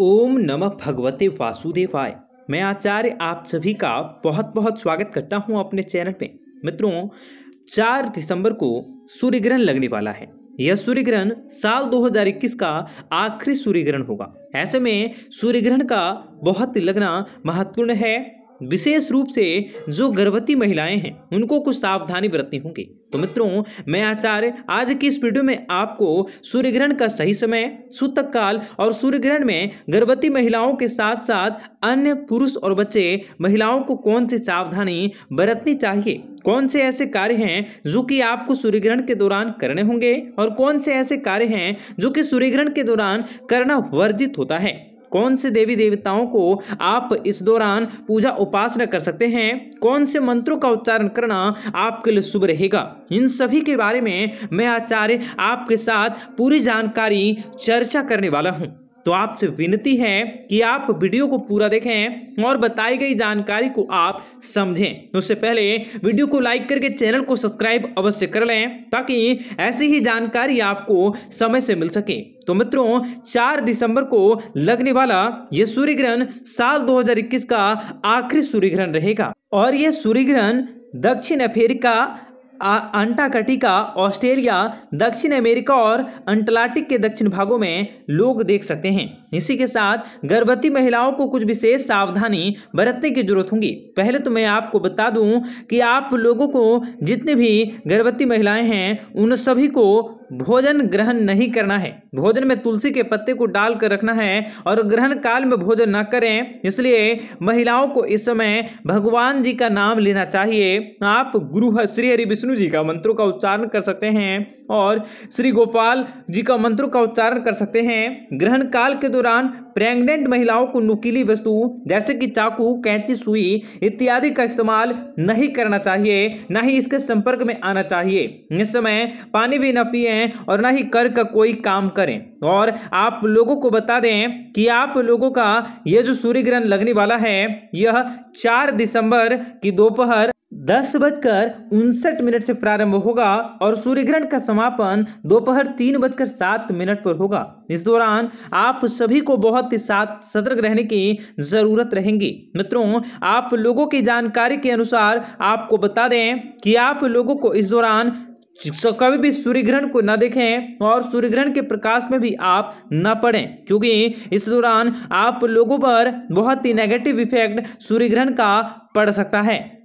ओम नमः भगवते वासुदेवाय मैं आचार्य आप सभी का बहुत बहुत स्वागत करता हूं अपने चैनल में मित्रों चार दिसंबर को सूर्य ग्रहण लगने वाला है यह सूर्य ग्रहण साल 2021 का आखिरी सूर्य ग्रहण होगा ऐसे में सूर्य ग्रहण का बहुत लगना महत्वपूर्ण है विशेष रूप से जो गर्भवती महिलाएं हैं उनको कुछ सावधानी बरतनी होगी तो मित्रों मैं आचार्य आज की इस वीडियो में आपको सूर्य ग्रहण का सही समय सूतक काल और सूर्य ग्रहण में गर्भवती महिलाओं के साथ साथ अन्य पुरुष और बच्चे महिलाओं को कौन सी सावधानी बरतनी चाहिए कौन से ऐसे कार्य हैं जो कि आपको सूर्य ग्रहण के दौरान करने होंगे और कौन से ऐसे कार्य हैं जो कि सूर्य ग्रहण के दौरान करना वर्जित होता है कौन से देवी देवताओं को आप इस दौरान पूजा उपासना कर सकते हैं कौन से मंत्रों का उच्चारण करना आपके लिए शुभ रहेगा इन सभी के बारे में मैं आचार्य आपके साथ पूरी जानकारी चर्चा करने वाला हूँ तो आपसे विनती है कि आप वीडियो को पूरा देखें और बताई गई जानकारी को आप समझें उससे पहले वीडियो को लाइक करके चैनल को सब्सक्राइब अवश्य कर लें ताकि ऐसी ही जानकारी आपको समय से मिल सके तो मित्रों 4 दिसंबर को लगने वाला यह सूर्य ग्रहण साल 2021 का आखिरी सूर्य ग्रहण रहेगा और यह सूर्य ग्रहण दक्षिण अफ्रीका अंटार्कटिका ऑस्ट्रेलिया दक्षिण अमेरिका और अंटार्कटिक के दक्षिण भागों में लोग देख सकते हैं इसी के साथ गर्भवती महिलाओं को कुछ विशेष सावधानी बरतने की जरूरत होगी पहले तो मैं आपको बता दूं कि आप लोगों को जितने भी गर्भवती महिलाएं हैं उन सभी को भोजन ग्रहण नहीं करना है भोजन में तुलसी के पत्ते को डालकर रखना है और ग्रहण काल में भोजन ना करें इसलिए महिलाओं को इस समय भगवान जी का नाम लेना चाहिए आप गुरु श्री हरि विष्णु जी का मंत्रों का उच्चारण कर सकते हैं और श्री गोपाल जी का मंत्रों का उच्चारण कर सकते हैं ग्रहण काल के दौरान प्रेग्नेंट महिलाओं को नुकीली वस्तु जैसे कि चाकू कैंची सुई इत्यादि का इस्तेमाल नहीं करना चाहिए न ही इसके संपर्क में आना चाहिए इस समय पानी भी न पिए हैं और ना ही कर का कोई काम करें और आप लोगों को बता दें कि आप लोगों का यह जो सूर्य ग्रहण लगने वाला है यह चार दिसंबर की दोपहर दस बजकर उनसठ मिनट से प्रारंभ होगा और सूर्य ग्रहण का समापन दोपहर तीन बजकर सात मिनट पर होगा इस दौरान आप सभी को बहुत ही साथ सतर्क रहने की जरूरत रहेगी मित्रों आप लोगों की जानकारी के अनुसार आपको बता दें कि आप लोगों को इस दौरान कभी भी सूर्य ग्रहण को न देखें और सूर्य ग्रहण के प्रकाश में भी आप न पड़ें क्योंकि इस दौरान आप लोगों पर बहुत ही नेगेटिव इफेक्ट सूर्य ग्रहण का पड़ सकता है